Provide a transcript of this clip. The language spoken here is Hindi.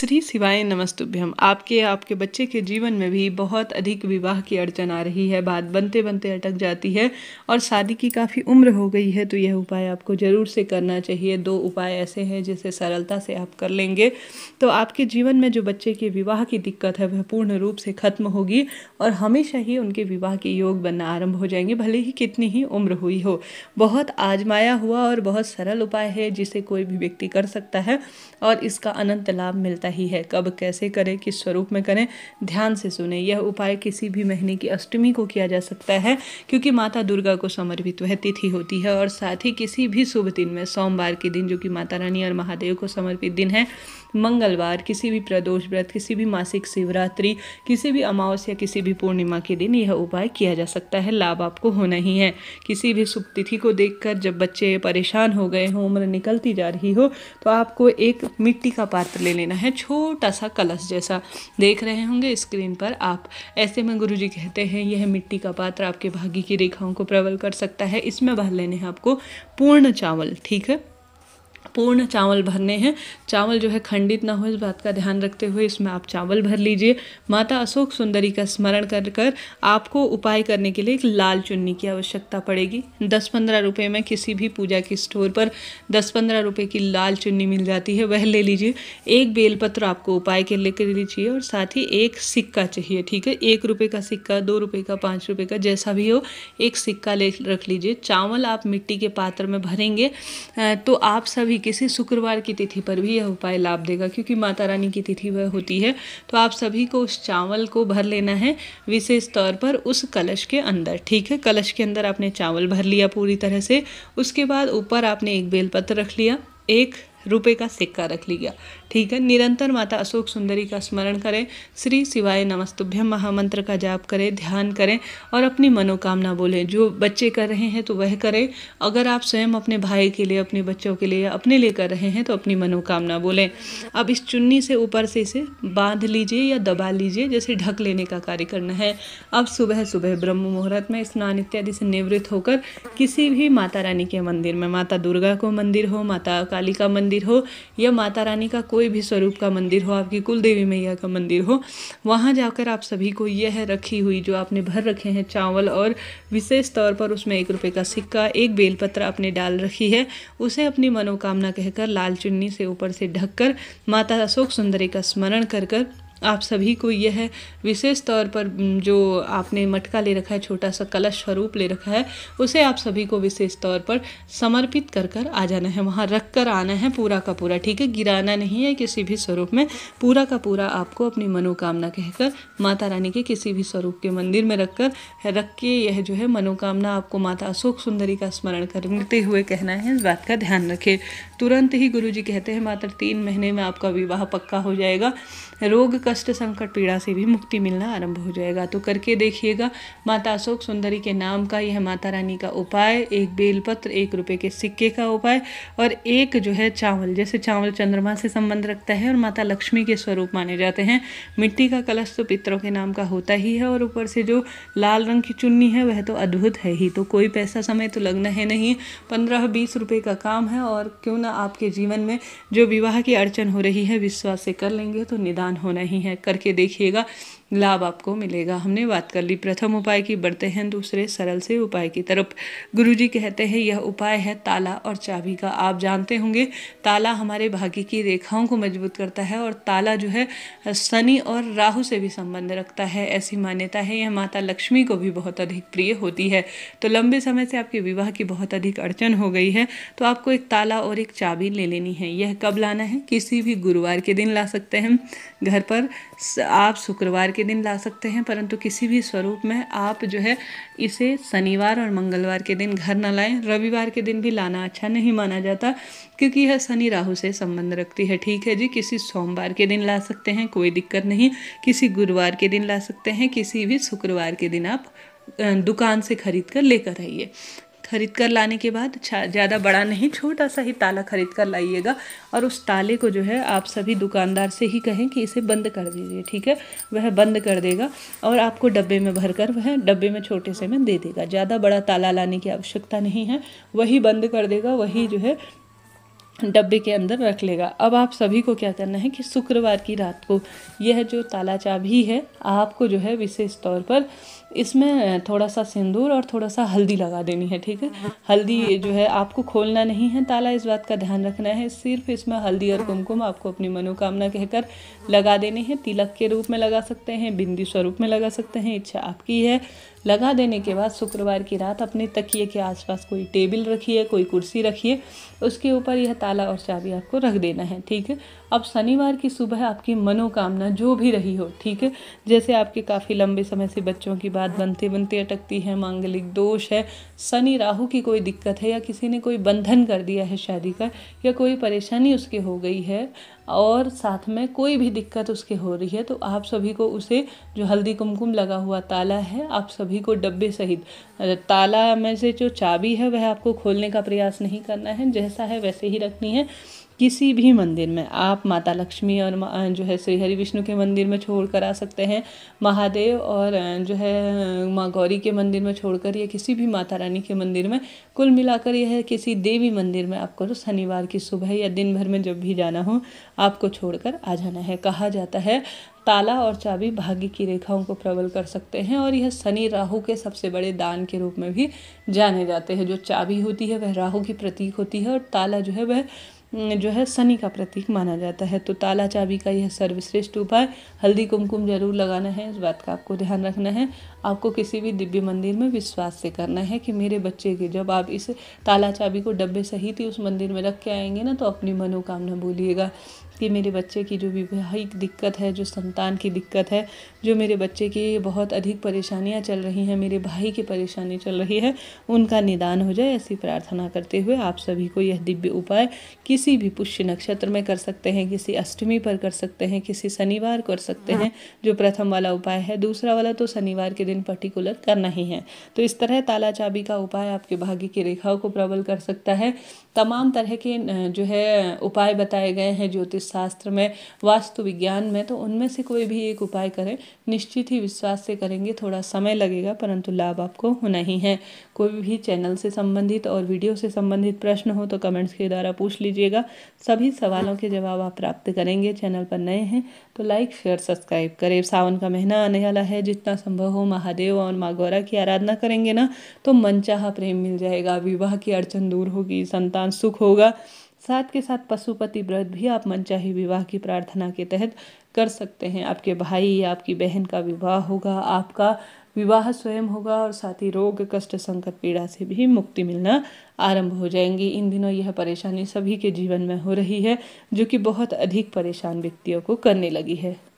श्री शिवाय नमस्तुभ्यम आपके आपके बच्चे के जीवन में भी बहुत अधिक विवाह की अड़चन आ रही है बात बनते बनते अटक जाती है और शादी की काफ़ी उम्र हो गई है तो यह उपाय आपको ज़रूर से करना चाहिए दो उपाय ऐसे हैं जिसे सरलता से आप कर लेंगे तो आपके जीवन में जो बच्चे के विवाह की दिक्कत है वह पूर्ण रूप से खत्म होगी और हमेशा ही उनके विवाह के योग बनना आरंभ हो जाएंगे भले ही कितनी ही उम्र हुई हो बहुत आजमाया हुआ और बहुत सरल उपाय है जिसे कोई भी व्यक्ति कर सकता है और इसका अनंत लाभ मिलता है ही है कब कैसे करें किस स्वरूप में करें ध्यान से सुने यह उपाय किसी भी महीने की अष्टमी को किया जा सकता है क्योंकि माता दुर्गा को समर्पित वह तिथि होती है और साथ ही किसी भी शुभ दिन में सोमवार के दिन जो कि माता रानी और महादेव को समर्पित दिन है मंगलवार किसी भी प्रदोष व्रत किसी भी मासिक शिवरात्रि किसी भी अमावस्या किसी भी पूर्णिमा के दिन यह उपाय किया जा सकता है लाभ आपको होना ही है किसी भी शुभ तिथि को देखकर जब बच्चे परेशान हो गए हों उम्र निकलती जा रही हो तो आपको एक मिट्टी का पात्र ले लेना है छोटा सा कलश जैसा देख रहे होंगे स्क्रीन पर आप ऐसे में गुरु जी कहते हैं यह मिट्टी का पात्र आपके भाग्य की रेखाओं को प्रबल कर सकता है इसमें भर लेने हैं आपको पूर्ण चावल ठीक है पूर्ण चावल भरने हैं चावल जो है खंडित ना हो इस बात का ध्यान रखते हुए इसमें आप चावल भर लीजिए माता अशोक सुंदरी का स्मरण कर कर आपको उपाय करने के लिए एक लाल चुन्नी की आवश्यकता पड़ेगी दस पंद्रह रुपये में किसी भी पूजा की स्टोर पर दस पंद्रह रुपये की लाल चुन्नी मिल जाती है वह ले लीजिए एक बेलपत्र आपको उपाय के लेकर लीजिए और साथ ही एक सिक्का चाहिए ठीक है एक रुपये का सिक्का दो रुपये का पाँच रुपये का जैसा भी हो एक सिक्का ले रख लीजिए चावल आप मिट्टी के पात्र में भरेंगे तो आप सभी तरीके से शुक्रवार की तिथि पर भी यह उपाय लाभ देगा क्योंकि माता रानी की तिथि वह होती है तो आप सभी को उस चावल को भर लेना है विशेष तौर पर उस कलश के अंदर ठीक है कलश के अंदर आपने चावल भर लिया पूरी तरह से उसके बाद ऊपर आपने एक बेलपत्र रख लिया एक रुपए का सिक्का रख लिया ठीक है निरंतर माता अशोक सुंदरी का स्मरण करें श्री शिवाय नमस्तुभ्यम महामंत्र का जाप करें ध्यान करें और अपनी मनोकामना बोलें जो बच्चे कर रहे हैं तो वह करें अगर आप स्वयं अपने भाई के लिए अपने बच्चों के लिए अपने लिए कर रहे हैं तो अपनी मनोकामना बोलें अब इस चुन्नी से ऊपर से इसे बांध लीजिए या दबा लीजिए जैसे ढक लेने का कार्य करना है अब सुबह सुबह ब्रह्म मुहूर्त में स्नान इत्यादि से निवृत्त होकर किसी भी माता रानी के मंदिर में माता दुर्गा को मंदिर हो माता काली का मंदिर मंदिर हो या माता रानी का कोई भी स्वरूप का मंदिर हो आपकी कुल देवी मैया का मंदिर हो वहाँ जाकर आप सभी को यह रखी हुई जो आपने भर रखे हैं चावल और विशेष तौर पर उसमें एक रुपये का सिक्का एक बेलपत्र आपने डाल रखी है उसे अपनी मनोकामना कहकर लाल चुन्नी से ऊपर से ढककर माता अशोक सुंदरी का स्मरण कर कर आप सभी को यह विशेष तौर पर जो आपने मटका ले रखा है छोटा सा कलश स्वरूप ले रखा है उसे आप सभी को विशेष तौर पर समर्पित कर कर आ जाना है वहाँ रख कर आना है पूरा का पूरा ठीक है गिराना नहीं है किसी भी स्वरूप में पूरा का पूरा आपको अपनी मनोकामना कहकर माता रानी के किसी भी स्वरूप के मंदिर में रख कर रख के यह जो है मनोकामना आपको माता अशोक सुंदरी का स्मरण करते हुए कहना है इस बात का ध्यान रखें तुरंत ही गुरु जी कहते हैं मात्र तीन महीने में आपका विवाह पक्का हो जाएगा रोग कष्ट संकट पीड़ा से भी मुक्ति मिलना आरंभ हो जाएगा तो करके देखिएगा माता अशोक सुंदरी के नाम का यह माता रानी का उपाय एक बेलपत्र एक रुपये के सिक्के का उपाय और एक जो है चावल जैसे चावल चंद्रमा से संबंध रखता है और माता लक्ष्मी के स्वरूप माने जाते हैं मिट्टी का कलश तो पितरों के नाम का होता ही है और ऊपर से जो लाल रंग की चुन्नी है वह तो अद्भुत है ही तो कोई पैसा समय तो लगना है नहीं पंद्रह बीस रुपये का काम है और क्यों ना होगा आपके जीवन में जो विवाह की अड़चन हो रही है विश्वास से कर लेंगे तो निदान होना ही है करके देखिएगा लाभ आपको मिलेगा हमने बात कर ली प्रथम उपाय की बढ़ते हैं दूसरे सरल से उपाय की तरफ गुरु जी कहते हैं यह उपाय है ताला और चाबी का आप जानते होंगे ताला हमारे भाग्य की रेखाओं को मजबूत करता है और ताला जो है शनि और राहु से भी संबंध रखता है ऐसी मान्यता है यह माता लक्ष्मी को भी बहुत अधिक प्रिय होती है तो लंबे समय से आपके विवाह की बहुत अधिक अड़चन हो गई है तो आपको एक ताला और एक चाबी ले लेनी है यह कब लाना है किसी भी गुरुवार के दिन ला सकते हैं घर पर आप शुक्रवार के दिन ला सकते हैं परंतु किसी भी स्वरूप में आप जो है इसे शनिवार और मंगलवार के दिन घर ना लाएं रविवार के दिन भी लाना अच्छा नहीं माना जाता क्योंकि यह शनि राहु से संबंध रखती है ठीक है जी किसी सोमवार के दिन ला सकते हैं कोई दिक्कत नहीं किसी गुरुवार के दिन ला सकते हैं किसी भी शुक्रवार के दिन आप दुकान से खरीद कर लेकर आइए खरीद कर लाने के बाद ज़्यादा बड़ा नहीं छोटा सा ही ताला खरीद कर लाइएगा और उस ताले को जो है आप सभी दुकानदार से ही कहें कि इसे बंद कर दीजिए ठीक है वह बंद कर देगा और आपको डब्बे में भर कर वह डब्बे में छोटे से में दे देगा ज़्यादा बड़ा ताला लाने की आवश्यकता नहीं है वही बंद कर देगा वही जो है डब्बे के अंदर रख लेगा अब आप सभी को क्या करना है कि शुक्रवार की रात को यह जो ताला चाबी है आपको जो है विशेष तौर पर इसमें थोड़ा सा सिंदूर और थोड़ा सा हल्दी लगा देनी है ठीक है हाँ। हल्दी जो है आपको खोलना नहीं है ताला इस बात का ध्यान रखना है सिर्फ इसमें हल्दी और हाँ। कुमकुम आपको अपनी मनोकामना कहकर लगा देनी है तिलक के रूप में लगा सकते हैं बिंदी स्वरूप में लगा सकते हैं इच्छा आपकी है लगा देने के बाद शुक्रवार की रात अपने तकिए के आसपास कोई टेबल रखिए कोई कुर्सी रखिए उसके ऊपर यह ताला और चाबी आपको रख देना है ठीक है अब शनिवार की सुबह आपकी मनोकामना जो भी रही हो ठीक है जैसे आपके काफ़ी लंबे समय से बच्चों की बात बनते बनते अटकती है मांगलिक दोष है शनि राहु की कोई दिक्कत है या किसी ने कोई बंधन कर दिया है शादी का या कोई परेशानी उसके हो गई है और साथ में कोई भी दिक्कत उसके हो रही है तो आप सभी को उसे जो हल्दी कुमकुम लगा हुआ ताला है आप सभी को डब्बे सहित ताला में से जो चाबी है वह आपको खोलने का प्रयास नहीं करना है जैसा है वैसे ही रखनी है किसी भी मंदिर में आप माता लक्ष्मी और जो है श्री हरि विष्णु के मंदिर में छोड़ कर आ सकते हैं महादेव और जो है माँ गौरी के मंदिर में छोड़कर या किसी भी माता रानी के मंदिर में कुल मिलाकर यह किसी देवी मंदिर में आपको तो शनिवार की सुबह या दिन भर में जब भी जाना हो आपको छोड़कर आ जाना है कहा जाता है ताला और चाबी भाग्य की रेखाओं को प्रबल कर सकते हैं और यह शनि राहु के सबसे बड़े दान के रूप में भी जाने जाते हैं जो चाबी होती है वह राहु की प्रतीक होती है और ताला जो है वह हम्म, जो है शनि का प्रतीक माना जाता है तो ताला चाबी का यह सर्वश्रेष्ठ उपाय हल्दी कुमकुम जरूर लगाना है इस बात का आपको ध्यान रखना है आपको किसी भी दिव्य मंदिर में विश्वास से करना है कि मेरे बच्चे के जब आप इस ताला चाबी को डब्बे सहित ही उस मंदिर में रख के आएंगे ना तो अपनी मनोकामना बोलिएगा कि मेरे बच्चे की जो विवाहिक दिक्कत है जो संतान की दिक्कत है जो मेरे बच्चे की बहुत अधिक परेशानियां चल रही हैं मेरे भाई की परेशानी चल रही है उनका निदान हो जाए ऐसी प्रार्थना करते हुए आप सभी को यह दिव्य उपाय किसी भी पुष्य नक्षत्र में कर सकते हैं किसी अष्टमी पर कर सकते हैं किसी शनिवार कर सकते हैं हाँ। जो प्रथम वाला उपाय है दूसरा वाला तो शनिवार के दिन पर्टिकुलर करना ही है तो इस तरह ताला चाबी का उपाय आपके भाग्य की रेखाओं को प्रबल कर सकता है तमाम तरह के जो है उपाय बताए गए हैं ज्योतिष शास्त्र में वास्तु विज्ञान में तो उनमें से कोई भी एक उपाय करें निश्चित ही विश्वास से करेंगे थोड़ा समय लगेगा परंतु लाभ आपको होना ही है कोई भी चैनल से संबंधित और वीडियो से संबंधित प्रश्न हो तो कमेंट्स के द्वारा पूछ लीजिएगा सभी सवालों के जवाब आप प्राप्त करेंगे चैनल पर नए हैं तो लाइक शेयर सब्सक्राइब करें सावन का महीना आने वाला है जितना संभव हो महादेव और माँ गौरा की आराधना करेंगे ना तो मनचाहा प्रेम मिल जाएगा विवाह की अड़चन दूर होगी संतान सुख होगा साथ के साथ पशुपति व्रत भी आप मनचाही विवाह की प्रार्थना के तहत कर सकते हैं आपके भाई या आपकी बहन का विवाह होगा आपका विवाह स्वयं होगा और साथ ही रोग कष्ट संकट पीड़ा से भी मुक्ति मिलना आरंभ हो जाएंगी इन दिनों यह परेशानी सभी के जीवन में हो रही है जो कि बहुत अधिक परेशान व्यक्तियों को करने लगी है